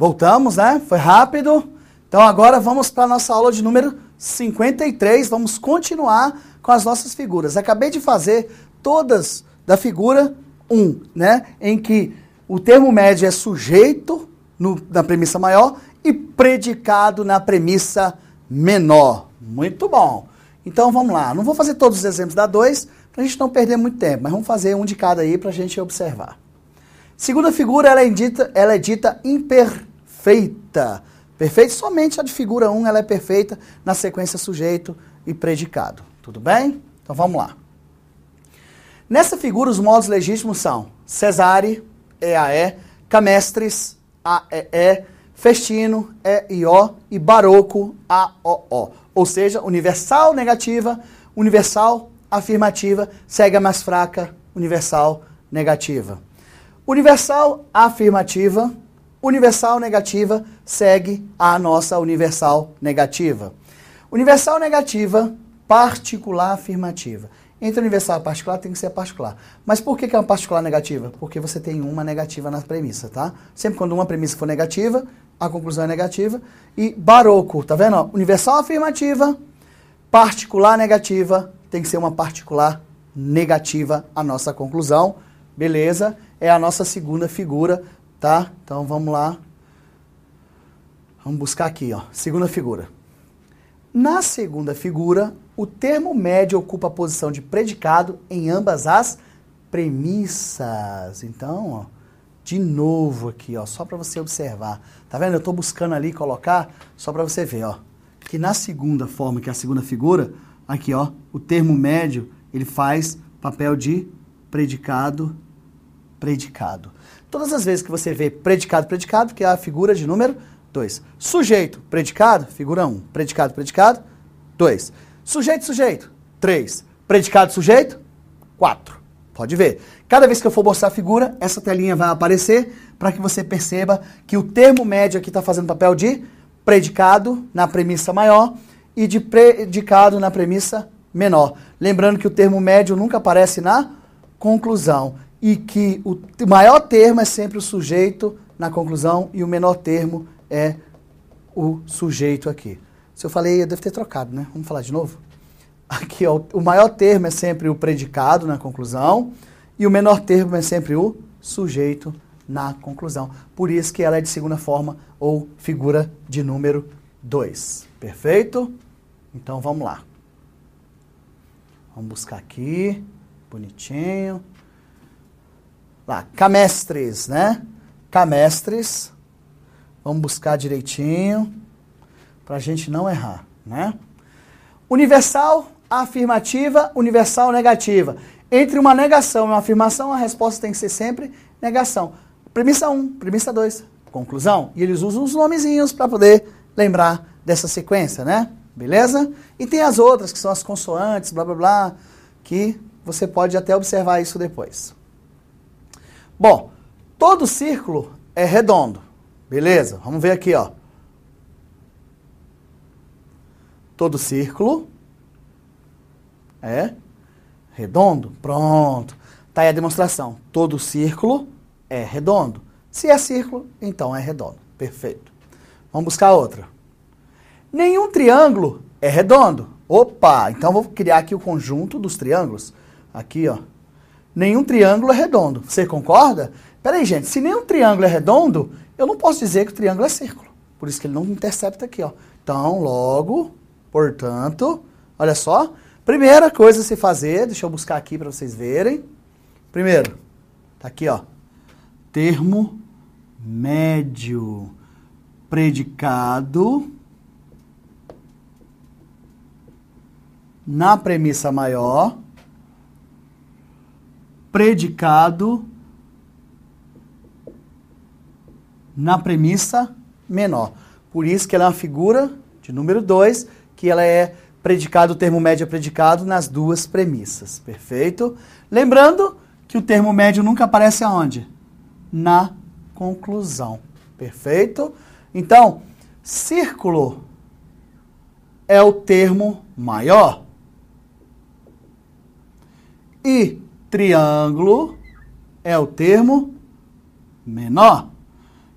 Voltamos, né? Foi rápido. Então agora vamos para a nossa aula de número 53. Vamos continuar com as nossas figuras. Acabei de fazer todas da figura 1, né? Em que o termo médio é sujeito no, na premissa maior e predicado na premissa menor. Muito bom. Então vamos lá. Não vou fazer todos os exemplos da 2 para a gente não perder muito tempo, mas vamos fazer um de cada aí para a gente observar. Segunda figura, ela é dita, ela é dita imper perfeita. Perfeita somente a de figura 1, ela é perfeita na sequência sujeito e predicado. Tudo bem? Então vamos lá. Nessa figura, os modos legítimos são Cesare, EAE, Camestres, AEE, Festino, EIO e Baroco, AOO. Ou seja, universal negativa, universal afirmativa, segue a mais fraca, universal negativa. Universal afirmativa universal negativa segue a nossa universal negativa. Universal negativa, particular afirmativa. Entre universal e particular tem que ser particular. Mas por que, é uma particular negativa? Porque você tem uma negativa na premissa, tá? Sempre quando uma premissa for negativa, a conclusão é negativa. E baroco, tá vendo? universal afirmativa, particular negativa, tem que ser uma particular negativa a nossa conclusão. Beleza? É a nossa segunda figura tá? Então vamos lá. Vamos buscar aqui, ó, segunda figura. Na segunda figura, o termo médio ocupa a posição de predicado em ambas as premissas. Então, ó, de novo aqui, ó, só para você observar. Tá vendo? Eu estou buscando ali colocar só para você ver, ó, que na segunda forma, que é a segunda figura, aqui, ó, o termo médio, ele faz papel de predicado, predicado. Todas as vezes que você vê predicado, predicado, que é a figura de número 2. Sujeito, predicado, figura 1. Um. Predicado, predicado, 2. Sujeito, sujeito, 3. Predicado, sujeito, 4. Pode ver. Cada vez que eu for mostrar a figura, essa telinha vai aparecer para que você perceba que o termo médio aqui está fazendo papel de predicado na premissa maior e de predicado na premissa menor. Lembrando que o termo médio nunca aparece na conclusão e que o maior termo é sempre o sujeito na conclusão e o menor termo é o sujeito aqui. Se eu falei, eu devo ter trocado, né? Vamos falar de novo? Aqui, ó, o maior termo é sempre o predicado na conclusão e o menor termo é sempre o sujeito na conclusão. Por isso que ela é de segunda forma ou figura de número 2. Perfeito? Então vamos lá. Vamos buscar aqui, bonitinho lá, camestres, né? Camestres. Vamos buscar direitinho para a gente não errar, né? Universal afirmativa, universal negativa. Entre uma negação e uma afirmação, a resposta tem que ser sempre negação. Premissa 1, um, premissa 2, conclusão. E eles usam os nomezinhos para poder lembrar dessa sequência, né? Beleza? E tem as outras, que são as consoantes, blá blá blá, que você pode até observar isso depois. Bom, todo círculo é redondo. Beleza? Vamos ver aqui, ó. Todo círculo é redondo. Pronto. Tá aí a demonstração. Todo círculo é redondo. Se é círculo, então é redondo. Perfeito. Vamos buscar outra. Nenhum triângulo é redondo. Opa, então vou criar aqui o conjunto dos triângulos. Aqui, ó nenhum triângulo é redondo. Você concorda? Peraí, gente, se nenhum triângulo é redondo, eu não posso dizer que o triângulo é círculo. Por isso que ele não intercepta aqui, ó. Então, logo, portanto, olha só. Primeira coisa a se fazer, deixa eu buscar aqui para vocês verem. Primeiro, tá aqui, ó. Termo médio predicado na premissa maior predicado na premissa menor. Por isso que ela é uma figura de número 2, que ela é predicado, o termo médio é predicado nas duas premissas, perfeito? Lembrando que o termo médio nunca aparece aonde? Na conclusão, perfeito? Então, círculo é o termo maior. E triângulo é o termo menor.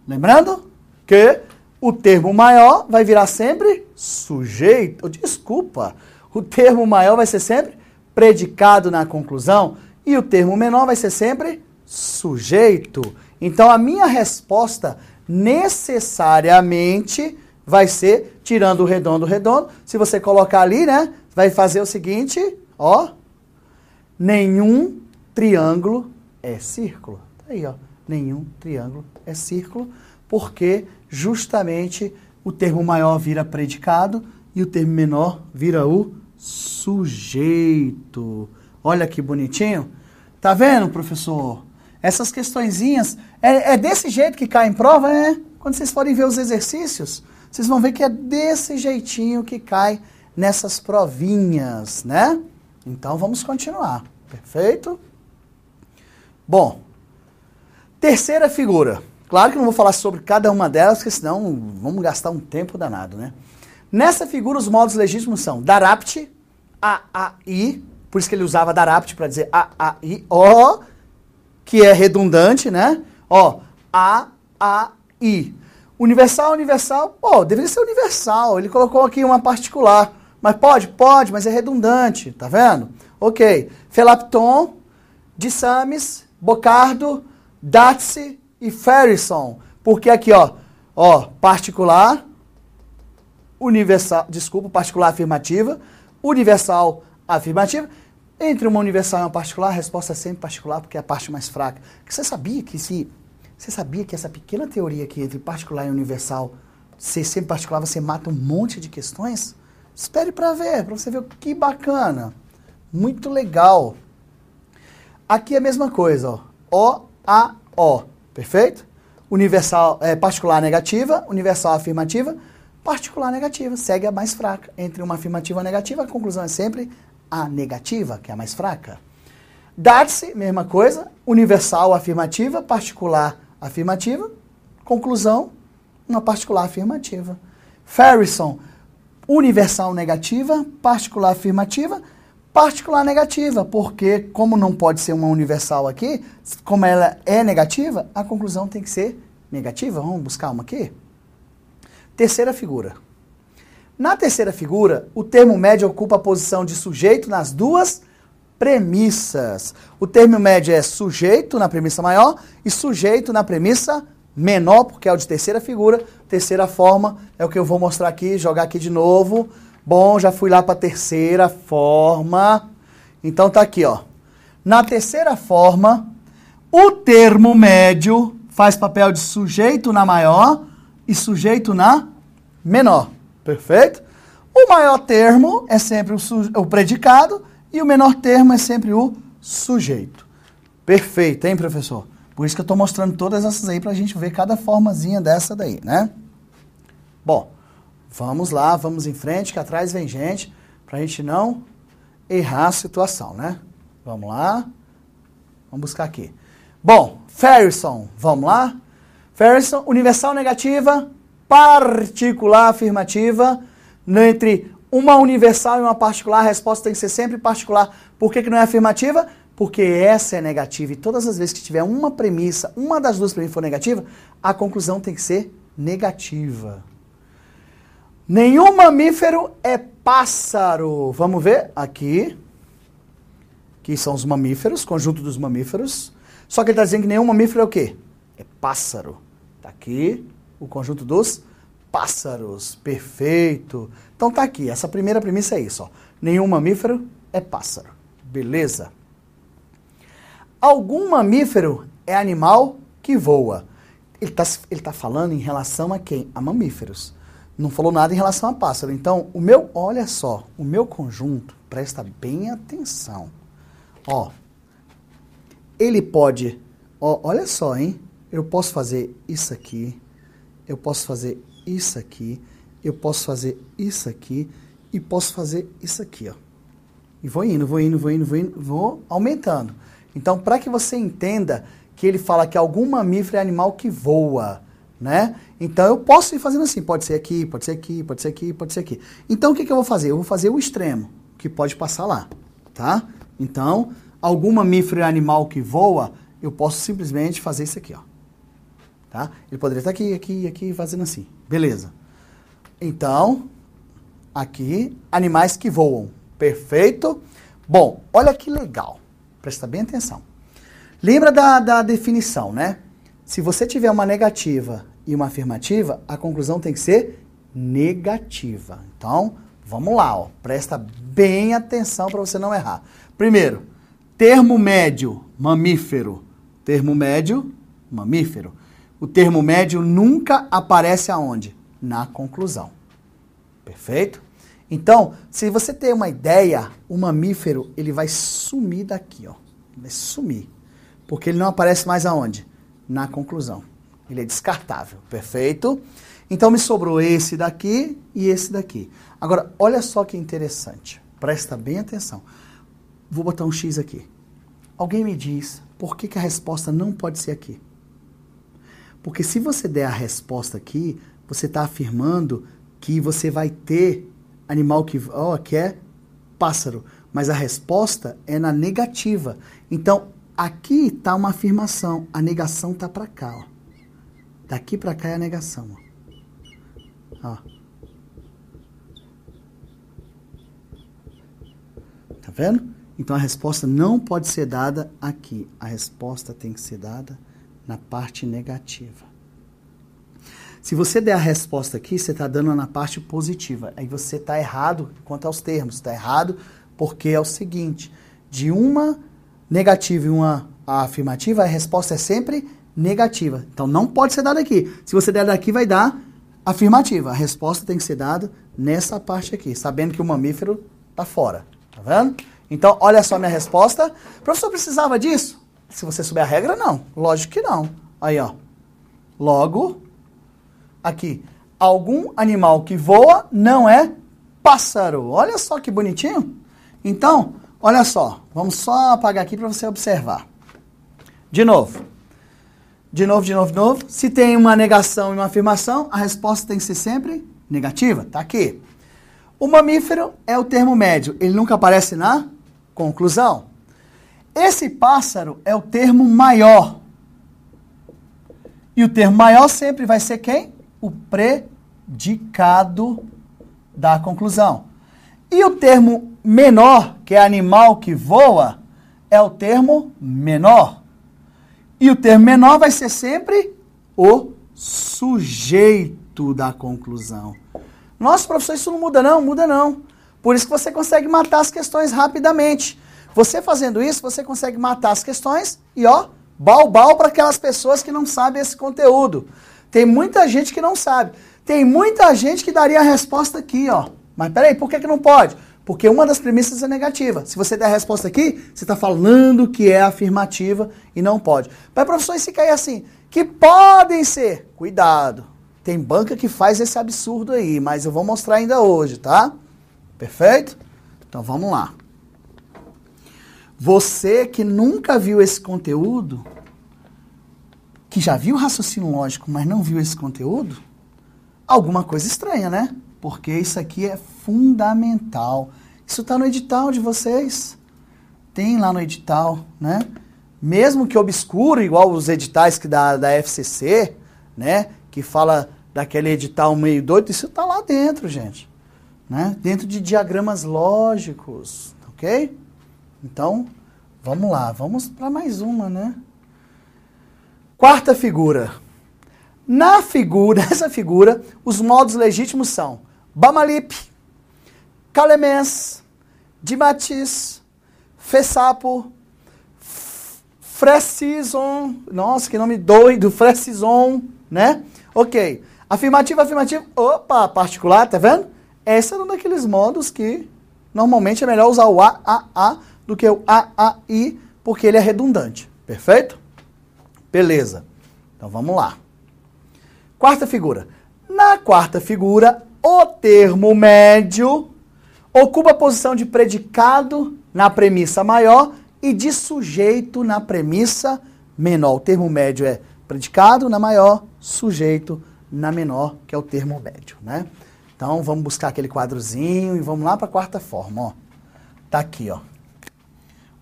Lembrando que o termo maior vai virar sempre sujeito. Desculpa, o termo maior vai ser sempre predicado na conclusão e o termo menor vai ser sempre sujeito. Então a minha resposta necessariamente vai ser tirando o redondo, redondo. Se você colocar ali, né, vai fazer o seguinte, ó, nenhum triângulo é círculo. Tá aí, ó, nenhum triângulo é círculo, porque justamente o termo maior vira predicado e o termo menor vira o sujeito. Olha que bonitinho. Tá vendo, professor? Essas questõezinhas, é, é desse jeito que cai em prova, é? Quando vocês forem ver os exercícios, vocês vão ver que é desse jeitinho que cai nessas provinhas, né? Então vamos continuar, perfeito? Bom, terceira figura. Claro que não vou falar sobre cada uma delas, porque senão vamos gastar um tempo danado, né? Nessa figura, os modos legítimos são darapt, aai, por isso que ele usava darapt para dizer aai, o, que é redundante, né? Ó, aai. Universal, universal, pô, deveria ser universal. Ele colocou aqui uma particular. Mas pode? Pode, mas é redundante, tá vendo? Ok. Felapton, sames Bocardo, Datsi e Ferrison. Porque aqui, ó, ó, particular, universal, desculpa, particular afirmativa, universal afirmativa. Entre uma universal e uma particular, a resposta é sempre particular, porque é a parte mais fraca. você sabia que se você sabia que essa pequena teoria aqui entre particular e universal, ser sempre particular, você mata um monte de questões? Espere para ver, para você ver que bacana. Muito legal. Aqui é a mesma coisa, ó. O, A, O. Perfeito? Universal, é, particular negativa, universal afirmativa, particular negativa. Segue a mais fraca. Entre uma afirmativa e negativa, a conclusão é sempre a negativa, que é a mais fraca. Dar-se, mesma coisa, universal afirmativa, particular afirmativa, conclusão, uma particular afirmativa. Ferrison, universal negativa, particular afirmativa, particular negativa, porque como não pode ser uma universal aqui, como ela é negativa, a conclusão tem que ser negativa. Vamos buscar uma aqui. Terceira figura. Na terceira figura, o termo médio ocupa a posição de sujeito nas duas premissas. O termo médio é sujeito na premissa maior e sujeito na premissa menor, porque é o de terceira figura. Terceira forma é o que eu vou mostrar aqui, jogar aqui de novo. Bom, já fui lá para a terceira forma. Então tá aqui, ó. Na terceira forma, o termo médio faz papel de sujeito na maior e sujeito na menor. Perfeito? O maior termo é sempre o, o predicado e o menor termo é sempre o sujeito. Perfeito, hein, professor? Por isso que eu estou mostrando todas essas aí para a gente ver cada formazinha dessa daí, né? Bom, vamos lá, vamos em frente, que atrás vem gente, para a gente não errar a situação, né? Vamos lá, vamos buscar aqui. Bom, Ferrison, vamos lá? Ferrison, universal negativa, particular afirmativa, né, entre uma universal e uma particular, a resposta tem que ser sempre particular. Por que, que não é afirmativa? Porque essa é negativa e todas as vezes que tiver uma premissa, uma das duas premissas for negativa, a conclusão tem que ser negativa. Nenhum mamífero é pássaro. Vamos ver aqui. Que são os mamíferos, conjunto dos mamíferos. Só que ele está dizendo que nenhum mamífero é o quê? É pássaro. Está aqui o conjunto dos pássaros. Perfeito. Então está aqui. Essa primeira premissa é isso. Ó. Nenhum mamífero é pássaro. Beleza? Algum mamífero é animal que voa. Ele está ele tá falando em relação a quem? A mamíferos não falou nada em relação a pássaro. Então, o meu, olha só, o meu conjunto, presta bem atenção. Ó, ele pode, ó, olha só, hein? Eu posso fazer isso aqui, eu posso fazer isso aqui, eu posso fazer isso aqui e posso fazer isso aqui, ó. E vou indo, vou indo, vou indo, vou indo, vou aumentando. Então, para que você entenda que ele fala que algum mamífero é animal que voa, né? Então eu posso ir fazendo assim, pode ser aqui, pode ser aqui, pode ser aqui, pode ser aqui. Então o que, que eu vou fazer? Eu vou fazer o extremo, que pode passar lá, tá? Então, algum mamífero animal que voa, eu posso simplesmente fazer isso aqui, ó. Tá? Ele poderia estar aqui, aqui, aqui, fazendo assim. Beleza. Então, aqui, animais que voam. Perfeito. Bom, olha que legal. Presta bem atenção. Lembra da, da definição, né? Se você tiver uma negativa e uma afirmativa, a conclusão tem que ser negativa. Então, vamos lá, ó. presta bem atenção para você não errar. Primeiro, termo médio, mamífero. Termo médio, mamífero. O termo médio nunca aparece aonde? Na conclusão. Perfeito? Então, se você tem uma ideia, o mamífero, ele vai sumir daqui, ó. vai sumir. Porque ele não aparece mais aonde? Na conclusão. Ele é descartável, perfeito? Então me sobrou esse daqui e esse daqui. Agora, olha só que interessante. Presta bem atenção. Vou botar um X aqui. Alguém me diz por que, que a resposta não pode ser aqui? Porque se você der a resposta aqui, você está afirmando que você vai ter animal que, ó, oh, que é pássaro, mas a resposta é na negativa. Então, aqui está uma afirmação, a negação está para cá. Ó. Daqui para cá é a negação. Ó. ó. Tá vendo? Então a resposta não pode ser dada aqui. A resposta tem que ser dada na parte negativa. Se você der a resposta aqui, você está dando na parte positiva. Aí você está errado quanto aos termos. Está errado porque é o seguinte: de uma negativa e uma afirmativa, a resposta é sempre negativa. Então não pode ser dada aqui. Se você der daqui, vai dar afirmativa. A resposta tem que ser dada nessa parte aqui, sabendo que o mamífero está fora. Tá vendo? Então, olha só a minha resposta. Professor, precisava disso? Se você souber a regra, não. Lógico que não. Aí, ó. Logo, aqui. Algum animal que voa não é pássaro. Olha só que bonitinho. Então, olha só. Vamos só apagar aqui para você observar. De novo. De novo, de novo, de novo. Se tem uma negação e uma afirmação, a resposta tem que ser sempre negativa. Tá aqui. O mamífero é o termo médio. Ele nunca aparece na conclusão. Esse pássaro é o termo maior. E o termo maior sempre vai ser quem? O predicado da conclusão. E o termo menor, que é animal que voa, é o termo menor. E o termo menor vai ser sempre o sujeito da conclusão. Nossa, professor, isso não muda não? Muda não. Por isso que você consegue matar as questões rapidamente. Você fazendo isso, você consegue matar as questões e ó, balbal para aquelas pessoas que não sabem esse conteúdo. Tem muita gente que não sabe. Tem muita gente que daria a resposta aqui, ó. Mas peraí, por que, que não pode? Porque uma das premissas é negativa. Se você der a resposta aqui, você está falando que é afirmativa e não pode. Para professores, se cair assim, que podem ser, cuidado. Tem banca que faz esse absurdo aí, mas eu vou mostrar ainda hoje, tá? Perfeito? Então vamos lá. Você que nunca viu esse conteúdo, que já viu raciocínio lógico, mas não viu esse conteúdo, alguma coisa estranha, né? porque isso aqui é fundamental. Isso está no edital de vocês. Tem lá no edital, né? Mesmo que obscuro, igual os editais que da, da FCC, né? Que fala daquele edital meio doido, isso está lá dentro, gente. Né? Dentro de diagramas lógicos, ok? Então, vamos lá, vamos para mais uma, né? Quarta figura. Na figura, essa figura, os modos legítimos são Bamalipe, Calemés, Dimatis, Fessapo, Frescison, nossa, que nome doido, Frescison, né? Ok. Afirmativa, afirmativa, opa, particular, tá vendo? Esse é um daqueles modos que normalmente é melhor usar o a, a, a do que o a, a, i, porque ele é redundante, perfeito? Beleza, então vamos lá. Quarta figura. Na quarta figura, o termo médio ocupa a posição de predicado na premissa maior e de sujeito na premissa menor. O termo médio é predicado na maior, sujeito na menor, que é o termo médio, né? Então vamos buscar aquele quadrozinho e vamos lá para a quarta forma, ó. Tá aqui, ó.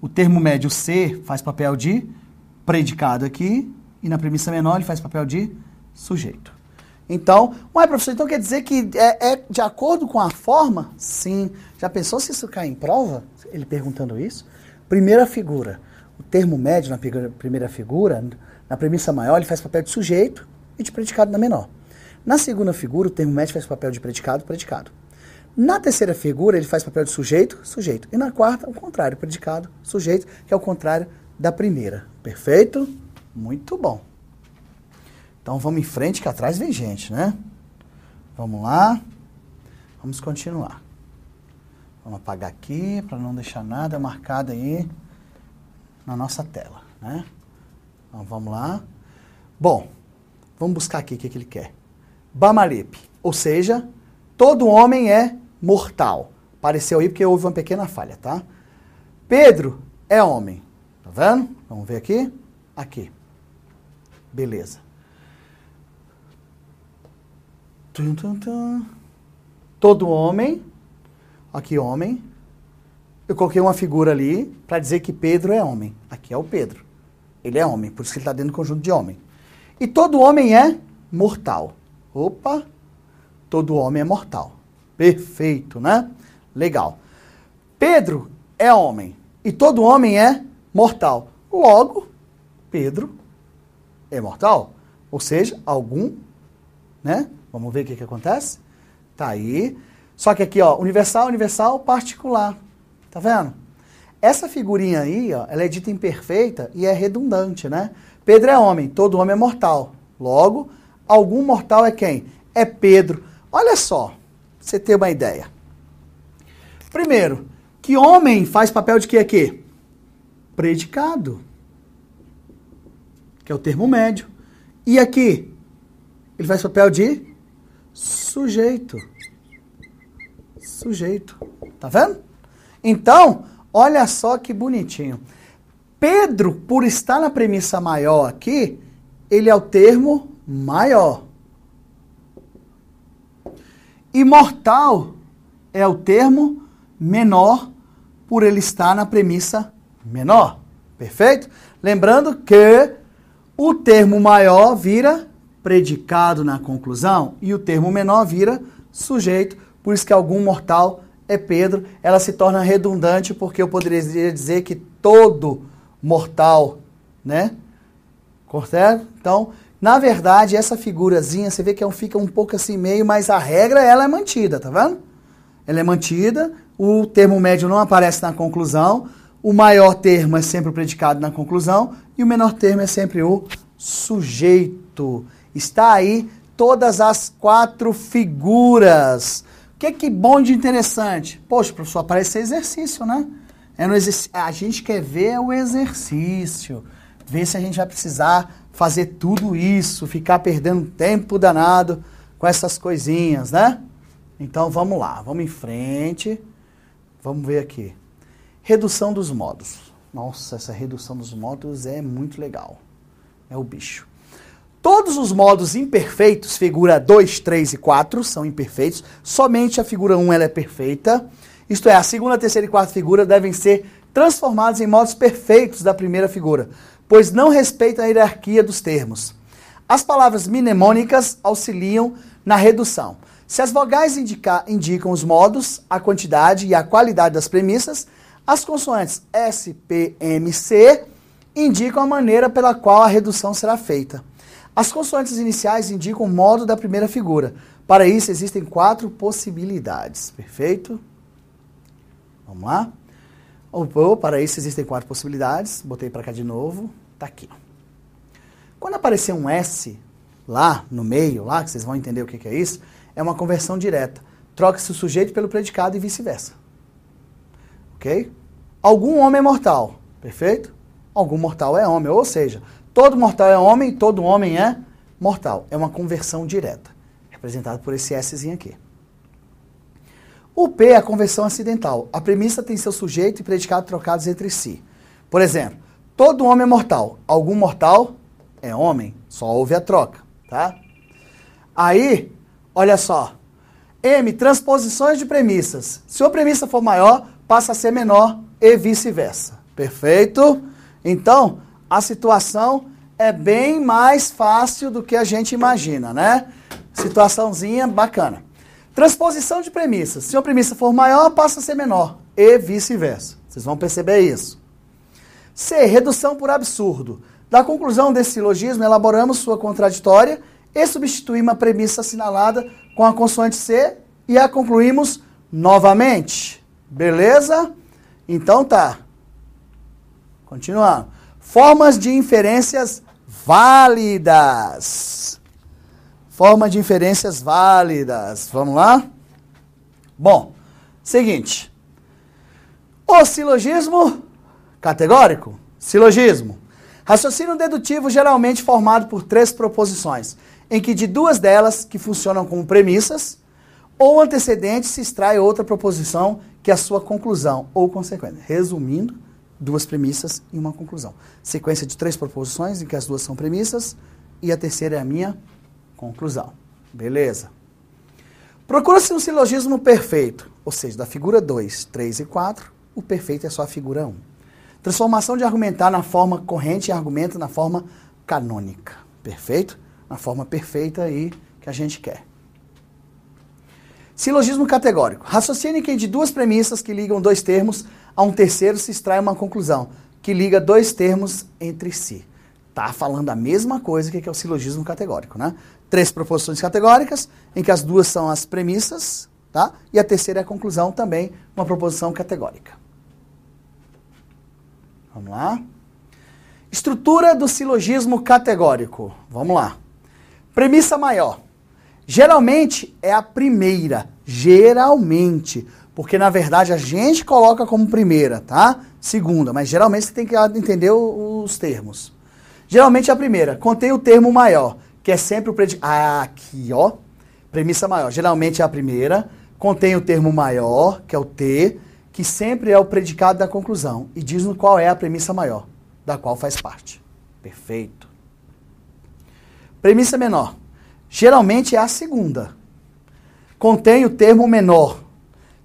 O termo médio C faz papel de predicado aqui e na premissa menor ele faz papel de sujeito. Então, uai, professor, então quer dizer que é, é, de acordo com a forma? Sim. Já pensou se isso cai em prova? Ele perguntando isso. Primeira figura. O termo médio na primeira figura, na premissa maior, ele faz papel de sujeito e de predicado na menor. Na segunda figura, o termo médio faz papel de predicado, predicado. Na terceira figura, ele faz papel de sujeito, sujeito. E na quarta, o contrário, predicado, sujeito, que é o contrário da primeira. Perfeito? Muito bom. Então vamos em frente que atrás vem gente, né? Vamos lá. Vamos continuar. Vamos apagar aqui para não deixar nada marcado aí na nossa tela, né? Então vamos lá. Bom, vamos buscar aqui o que, é que ele quer. Bamalip, ou seja, todo homem é mortal. Apareceu aí porque houve uma pequena falha, tá? Pedro é homem. Tá vendo? Vamos ver aqui. Aqui. Beleza. Tum, tum, tum. Todo homem, aqui homem, eu coloquei uma figura ali para dizer que Pedro é homem. Aqui é o Pedro. Ele é homem, por isso que ele está dentro do conjunto de homem. E todo homem é mortal. Opa! Todo homem é mortal. Perfeito, né? Legal. Pedro é homem. E todo homem é mortal. Logo, Pedro é mortal. Ou seja, algum, né? Vamos ver o que, que acontece? Tá aí. Só que aqui, ó, universal, universal, particular. Tá vendo? Essa figurinha aí, ó, ela é dita imperfeita e é redundante, né? Pedro é homem, todo homem é mortal. Logo, algum mortal é quem? É Pedro. Olha só, pra você ter uma ideia. Primeiro, que homem faz papel de que aqui? Predicado. Que é o termo médio. E aqui, ele faz papel de sujeito. Sujeito. Tá vendo? Então, olha só que bonitinho. Pedro, por estar na premissa maior aqui, ele é o termo maior. Imortal é o termo menor, por ele estar na premissa menor. Perfeito? Lembrando que o termo maior vira predicado na conclusão e o termo menor vira sujeito, por isso que algum mortal é Pedro, ela se torna redundante porque eu poderia dizer que todo mortal, né? Correto? Então, na verdade, essa figurazinha, você vê que é fica um pouco assim meio, mas a regra ela é mantida, tá vendo? Ela é mantida, o termo médio não aparece na conclusão, o maior termo é sempre o predicado na conclusão e o menor termo é sempre o sujeito. Está aí todas as quatro figuras. O que, que bom de interessante? Poxa, professor, parece exercício, né? É no exerc... A gente quer ver o exercício, ver se a gente vai precisar fazer tudo isso, ficar perdendo tempo danado com essas coisinhas, né? Então vamos lá, vamos em frente. Vamos ver aqui. Redução dos modos. Nossa, essa redução dos modos é muito legal. É o bicho. Todos os modos imperfeitos, figura 2, 3 e 4, são imperfeitos. Somente a figura 1 ela é perfeita. Isto é, a segunda, terceira e quarta figura devem ser transformados em modos perfeitos da primeira figura, pois não respeitam a hierarquia dos termos. As palavras mnemônicas auxiliam na redução. Se as vogais indica, indicam os modos, a quantidade e a qualidade das premissas, as consoantes S, P, M, C indicam a maneira pela qual a redução será feita. As consoantes iniciais indicam o modo da primeira figura. Para isso, existem quatro possibilidades, perfeito? Vamos lá? para isso, existem quatro possibilidades. Botei para cá de novo. Está aqui. Quando aparecer um S lá no meio, lá, que vocês vão entender o que, que é isso, é uma conversão direta. Troca-se o sujeito pelo predicado e vice-versa. Ok? Algum homem é mortal, perfeito? Algum mortal é homem, ou seja, Todo mortal é homem, todo homem é mortal. É uma conversão direta, representada por esse Szinho aqui. O P é a conversão acidental. A premissa tem seu sujeito e predicado trocados entre si. Por exemplo, todo homem é mortal. Algum mortal é homem. Só houve a troca, tá? Aí, olha só. M, transposições de premissas. Se uma premissa for maior, passa a ser menor e vice-versa. Perfeito? Então, a situação é bem mais fácil do que a gente imagina, né? Situaçãozinha bacana. Transposição de premissas. Se uma premissa for maior, passa a ser menor. E vice-versa. Vocês vão perceber isso. C. Redução por absurdo. Da conclusão desse silogismo, elaboramos sua contraditória e substituímos a premissa assinalada com a consoante C e a concluímos novamente. Beleza? Então tá. Continuando. Formas de inferências válidas. Forma de inferências válidas. Vamos lá? Bom, seguinte. O silogismo categórico. Silogismo. Raciocínio dedutivo geralmente formado por três proposições, em que de duas delas, que funcionam como premissas, ou antecedente, se extrai outra proposição que é a sua conclusão ou consequência. Resumindo, duas premissas e uma conclusão. Sequência de três proposições, em que as duas são premissas, e a terceira é a minha conclusão. Beleza. Procura-se um silogismo perfeito, ou seja, da figura 2, 3 e 4, o perfeito é só a figura 1. Um. Transformação de argumentar na forma corrente e argumento na forma canônica. Perfeito? Na forma perfeita aí que a gente quer. Silogismo categórico. Raciocine que de duas premissas que ligam dois termos a um terceiro se extrai uma conclusão, que liga dois termos entre si. Está falando a mesma coisa é que é o silogismo categórico, né? Três proposições categóricas, em que as duas são as premissas, tá? E a terceira é a conclusão também, uma proposição categórica. Vamos lá? Estrutura do silogismo categórico. Vamos lá. Premissa maior. Geralmente é a primeira. Geralmente. Porque, na verdade, a gente coloca como primeira, tá? Segunda, mas geralmente você tem que entender os termos. Geralmente a primeira contém o termo maior, que é sempre o predicado. Ah, aqui, ó. Premissa maior. Geralmente é a primeira, contém o termo maior, que é o T, que sempre é o predicado da conclusão. E diz no qual é a premissa maior, da qual faz parte. Perfeito. Premissa menor. Geralmente é a segunda. Contém o termo menor,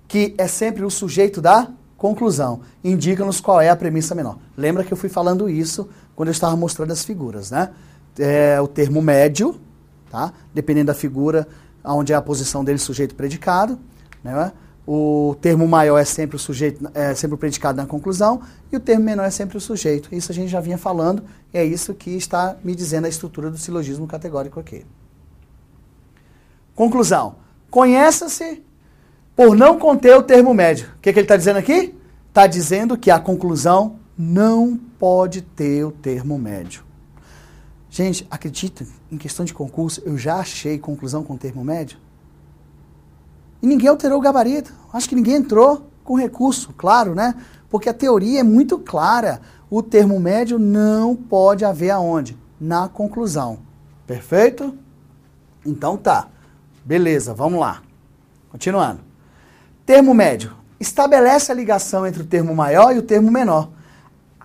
que é sempre o sujeito da conclusão. Indica-nos qual é a premissa menor. Lembra que eu fui falando isso quando eu estava mostrando as figuras, né? É, o termo médio, tá? Dependendo da figura, onde é a posição dele, sujeito predicado, né? O termo maior é sempre o sujeito, é sempre o predicado na conclusão, e o termo menor é sempre o sujeito. Isso a gente já vinha falando, e é isso que está me dizendo a estrutura do silogismo categórico aqui. Conclusão. Conheça-se por não conter o termo médio. O que, que ele está dizendo aqui? Está dizendo que a conclusão não pode ter o termo médio. Gente, acredita, em questão de concurso, eu já achei conclusão com termo médio. E ninguém alterou o gabarito. Acho que ninguém entrou com recurso, claro, né? Porque a teoria é muito clara. O termo médio não pode haver aonde? Na conclusão. Perfeito? Então tá. Beleza, vamos lá. Continuando. Termo médio. Estabelece a ligação entre o termo maior e o termo menor.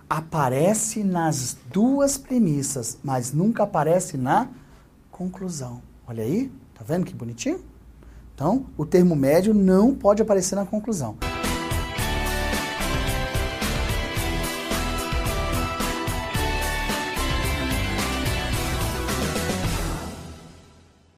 Aparece nas duas premissas, mas nunca aparece na conclusão. Olha aí, tá vendo que bonitinho? Então, o termo médio não pode aparecer na conclusão.